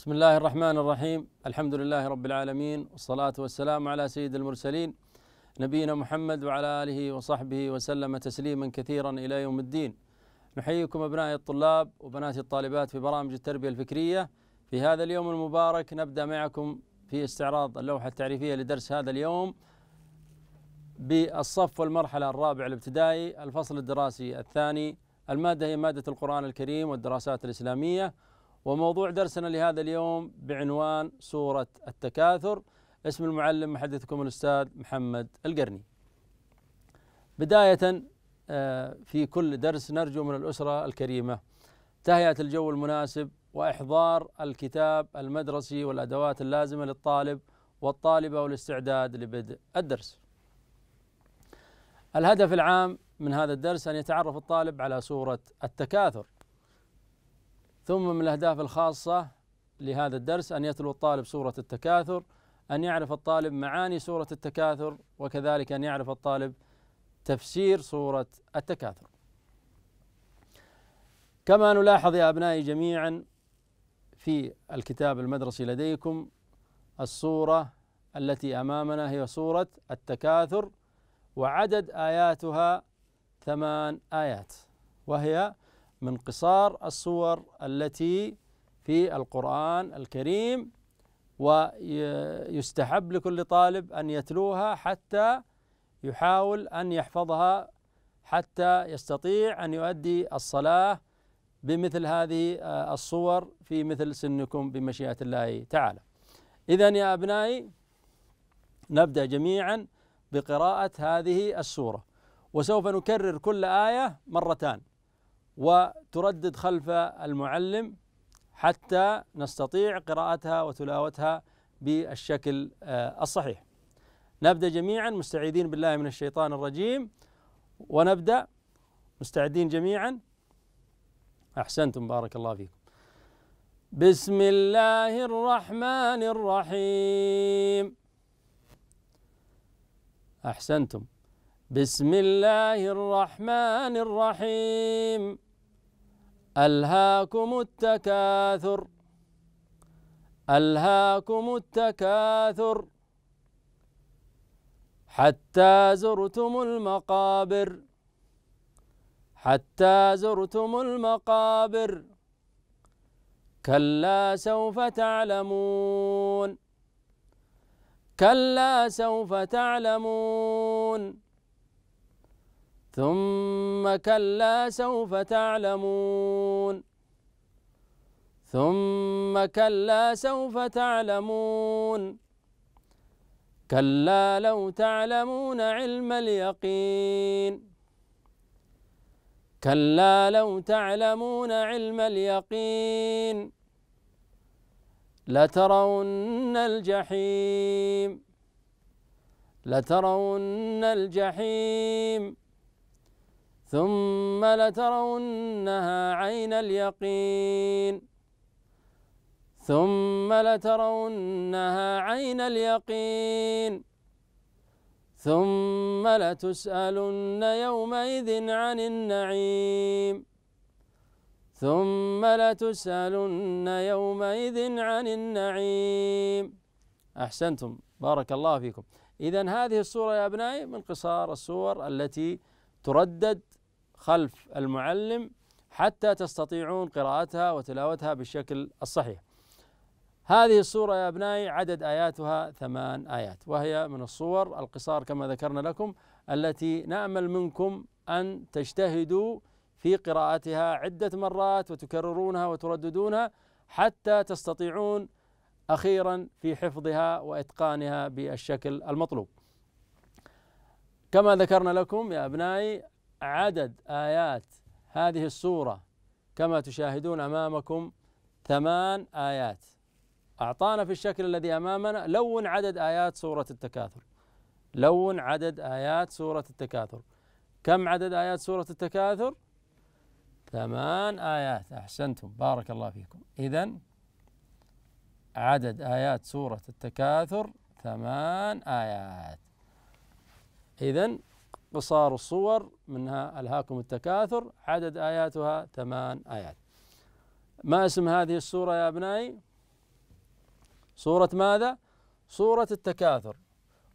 بسم الله الرحمن الرحيم الحمد لله رب العالمين والصلاة والسلام على سيد المرسلين نبينا محمد وعلى آله وصحبه وسلم تسليما كثيرا إلى يوم الدين نحييكم أبنائي الطلاب وبناتي الطالبات في برامج التربية الفكرية في هذا اليوم المبارك نبدأ معكم في استعراض اللوحة التعريفية لدرس هذا اليوم بالصف والمرحلة الرابع الابتدائي الفصل الدراسي الثاني المادة هي مادة القرآن الكريم والدراسات الإسلامية وموضوع درسنا لهذا اليوم بعنوان سورة التكاثر اسم المعلم محدثكم الأستاذ محمد القرني بداية آه، في كل درس نرجو من الأسرة الكريمة تهيئة الجو المناسب وإحضار الكتاب المدرسي والأدوات اللازمة للطالب والطالبة والاستعداد لبدء الدرس الهدف العام من هذا الدرس أن يتعرف الطالب على سورة التكاثر ثم من الأهداف الخاصة لهذا الدرس أن يتلو الطالب سورة التكاثر أن يعرف الطالب معاني سورة التكاثر وكذلك أن يعرف الطالب تفسير سورة التكاثر كما نلاحظ يا أبنائي جميعا في الكتاب المدرسي لديكم الصورة التي أمامنا هي صورة التكاثر وعدد آياتها ثمان آيات وهي من قصار الصور التي في القرآن الكريم ويستحب لكل طالب أن يتلوها حتى يحاول أن يحفظها حتى يستطيع أن يؤدي الصلاة بمثل هذه آه، الصور في مثل سنكم بمشيئة الله تعالى إذا يا أبنائي نبدأ جميعا بقراءة هذه السورة وسوف نكرر كل آية مرتان وتردد خلف المعلم حتى نستطيع قراءتها وتلاوتها بالشكل آه، الصحيح نبدا جميعا مستعيذين بالله من الشيطان الرجيم ونبدا مستعدين جميعا احسنتم بارك الله فيكم بسم الله الرحمن الرحيم احسنتم بسم الله الرحمن الرحيم ألهاكم التكاثر ألهاكم التكاثر حتى زرتم المقابر حتى زرتم المقابر كلا سوف تعلمون كلا سوف تعلمون ثم كلا سوف تعلمون ثم كلا سوف تعلمون كلا لو تعلمون علم اليقين كلا لو تعلمون علم اليقين لترون الجحيم لترون الجحيم ثم لترونها عين اليقين ثم لترونها عين اليقين ثم لتسألن يومئذ عن النعيم ثم لتسألن يومئذ عن النعيم أحسنتم بارك الله فيكم إذا هذه الصورة يا أبنائي من قصار الصور التي تردد خلف المعلم حتى تستطيعون قراءتها وتلاوتها بالشكل الصحيح هذه السورة يا أبنائي عدد آياتها ثمان آيات وهي من الصور القصار كما ذكرنا لكم التي نأمل منكم أن تجتهدوا في قراءتها عدة مرات وتكررونها وترددونها حتى تستطيعون أخيرا في حفظها وإتقانها بالشكل المطلوب كما ذكرنا لكم يا أبنائي عدد آيات هذه السورة كما تشاهدون أمامكم ثمان آيات أعطانا في الشكل الذي أمامنا لون عدد آيات سورة التكاثر لون عدد آيات سورة التكاثر كم عدد آيات سورة التكاثر؟ ثمان آيات أحسنتم بارك الله فيكم إذا عدد آيات سورة التكاثر ثمان آيات إذا قصار الصور منها ألهاكم التكاثر عدد آياتها ثمان آيات ما اسم هذه السورة يا أبنائي سورة ماذا سورة التكاثر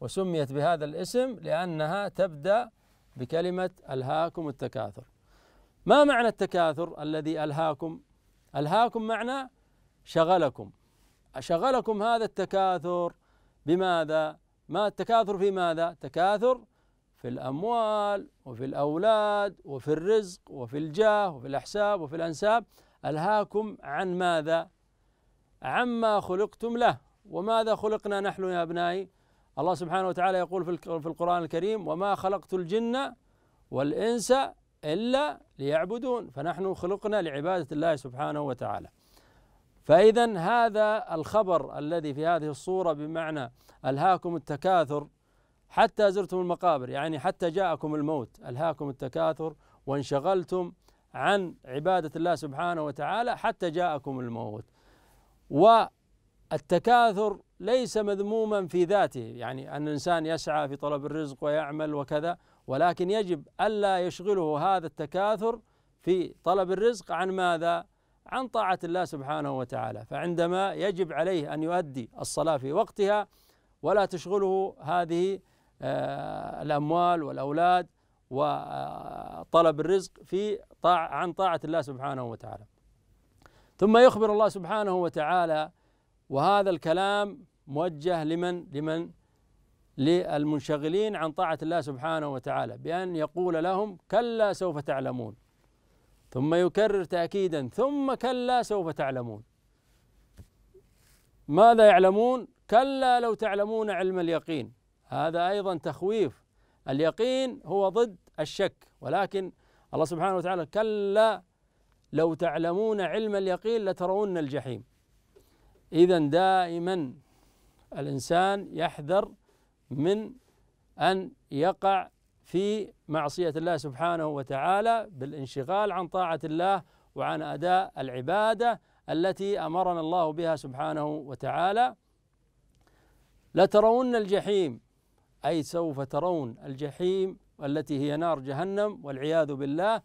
وسميت بهذا الاسم لأنها تبدأ بكلمة ألهاكم التكاثر ما معنى التكاثر الذي ألهاكم ألهاكم معنى شغلكم شغلكم هذا التكاثر بماذا ما التكاثر في ماذا تكاثر في الأموال وفي الأولاد وفي الرزق وفي الجاه وفي الأحساب وفي الأنساب ألهاكم عن ماذا؟ عما خلقتم له وماذا خلقنا نحن يا أبنائي؟ الله سبحانه وتعالى يقول في القرآن الكريم وما خلقت الجن والإنس إلا ليعبدون فنحن خلقنا لعبادة الله سبحانه وتعالى فإذا هذا الخبر الذي في هذه الصورة بمعنى ألهاكم التكاثر حتى زرتم المقابر يعني حتى جاءكم الموت ألهاكم التكاثر وانشغلتم عن عبادة الله سبحانه وتعالى حتى جاءكم الموت والتكاثر ليس مذموما في ذاته يعني أن الإنسان يسعى في طلب الرزق ويعمل وكذا ولكن يجب ألا يشغله هذا التكاثر في طلب الرزق عن ماذا؟ عن طاعة الله سبحانه وتعالى فعندما يجب عليه أن يؤدي الصلاة في وقتها ولا تشغله هذه آه، الأموال والأولاد وطلب الرزق في طاع عن طاعة الله سبحانه وتعالى ثم يخبر الله سبحانه وتعالى وهذا الكلام موجه لمن لمن للمنشغلين عن طاعة الله سبحانه وتعالى بأن يقول لهم كلا سوف تعلمون ثم يكرر تأكيدا ثم كلا سوف تعلمون ماذا يعلمون؟ كلا لو تعلمون علم اليقين هذا أيضا تخويف اليقين هو ضد الشك ولكن الله سبحانه وتعالى كلا لو تعلمون علم اليقين لترون الجحيم إذا دائما الإنسان يحذر من أن يقع في معصية الله سبحانه وتعالى بالانشغال عن طاعة الله وعن أداء العبادة التي أمرنا الله بها سبحانه وتعالى لترون الجحيم أي سوف ترون الجحيم التي هي نار جهنم والعياذ بالله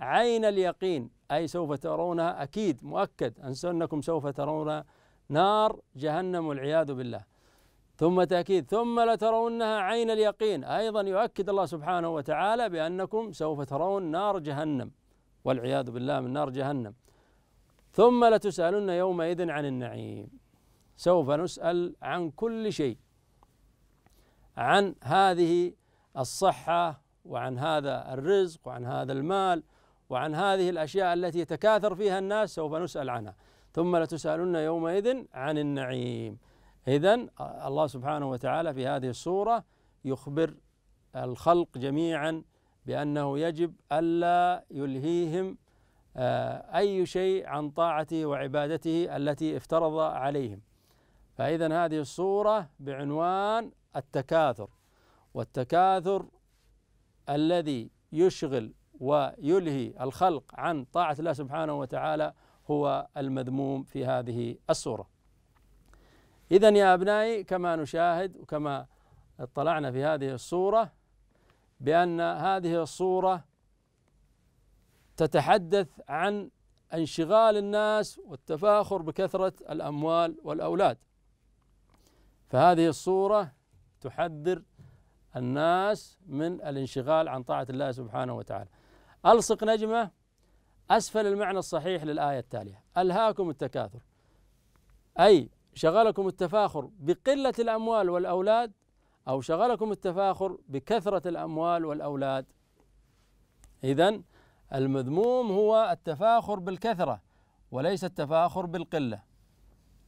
عين اليقين أي سوف ترونها أكيد مؤكد أنكم سوف ترون نار جهنم والعياذ بالله ثم تأكيد ثم لترونها عين اليقين أيضا يؤكد الله سبحانه وتعالى بأنكم سوف ترون نار جهنم والعياذ بالله من نار جهنم ثم لتسألن يومئذ عن النعيم سوف نسأل عن كل شيء عن هذه الصحة وعن هذا الرزق وعن هذا المال وعن هذه الأشياء التي يتكاثر فيها الناس سوف نسأل عنها ثم لتسألن يومئذ عن النعيم إذا الله سبحانه وتعالى في هذه الصورة يخبر الخلق جميعا بأنه يجب ألا يلهيهم آه، أي شيء عن طاعته وعبادته التي افترض عليهم فإذا هذه الصورة بعنوان التكاثر والتكاثر الذي يشغل ويلهي الخلق عن طاعة الله سبحانه وتعالى هو المذموم في هذه الصورة إذا يا أبنائي كما نشاهد وكما اطلعنا في هذه الصورة بأن هذه الصورة تتحدث عن انشغال الناس والتفاخر بكثرة الأموال والأولاد فهذه الصورة تحذر الناس من الانشغال عن طاعة الله سبحانه وتعالى ألصق نجمة أسفل المعنى الصحيح للآية التالية ألهاكم التكاثر أي شغلكم التفاخر بقلة الأموال والأولاد أو شغلكم التفاخر بكثرة الأموال والأولاد إذا المذموم هو التفاخر بالكثرة وليس التفاخر بالقلة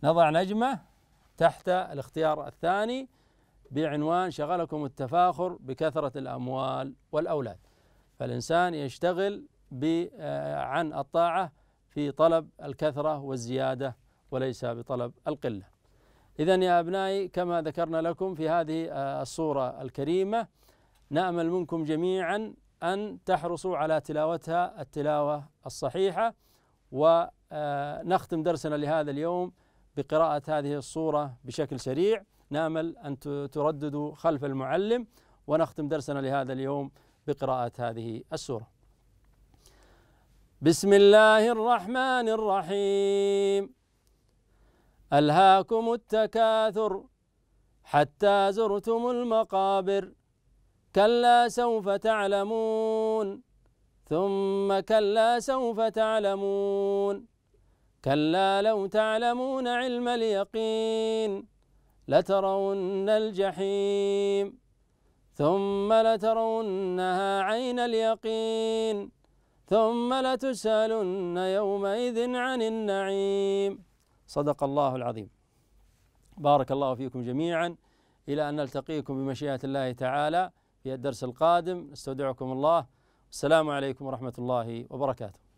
نضع نجمة تحت الاختيار الثاني بعنوان شغلكم التفاخر بكثرة الأموال والأولاد فالإنسان يشتغل آه، عن الطاعة في طلب الكثرة والزيادة وليس بطلب القلة إذا يا أبنائي كما ذكرنا لكم في هذه آه، الصورة الكريمة نأمل منكم جميعا أن تحرصوا على تلاوتها التلاوة الصحيحة ونختم آه، درسنا لهذا اليوم بقراءة هذه الصورة بشكل سريع نامل أن ترددوا خلف المعلم ونختم درسنا لهذا اليوم بقراءة هذه السورة بسم الله الرحمن الرحيم ألهاكم التكاثر حتى زرتم المقابر كلا سوف تعلمون ثم كلا سوف تعلمون كلا لو تعلمون علم اليقين لترون الجحيم ثم لترونها عين اليقين ثم لتسالن يومئذ عن النعيم صدق الله العظيم بارك الله فيكم جميعا إلى أن نلتقيكم بمشيئة الله تعالى في الدرس القادم استودعكم الله السلام عليكم ورحمة الله وبركاته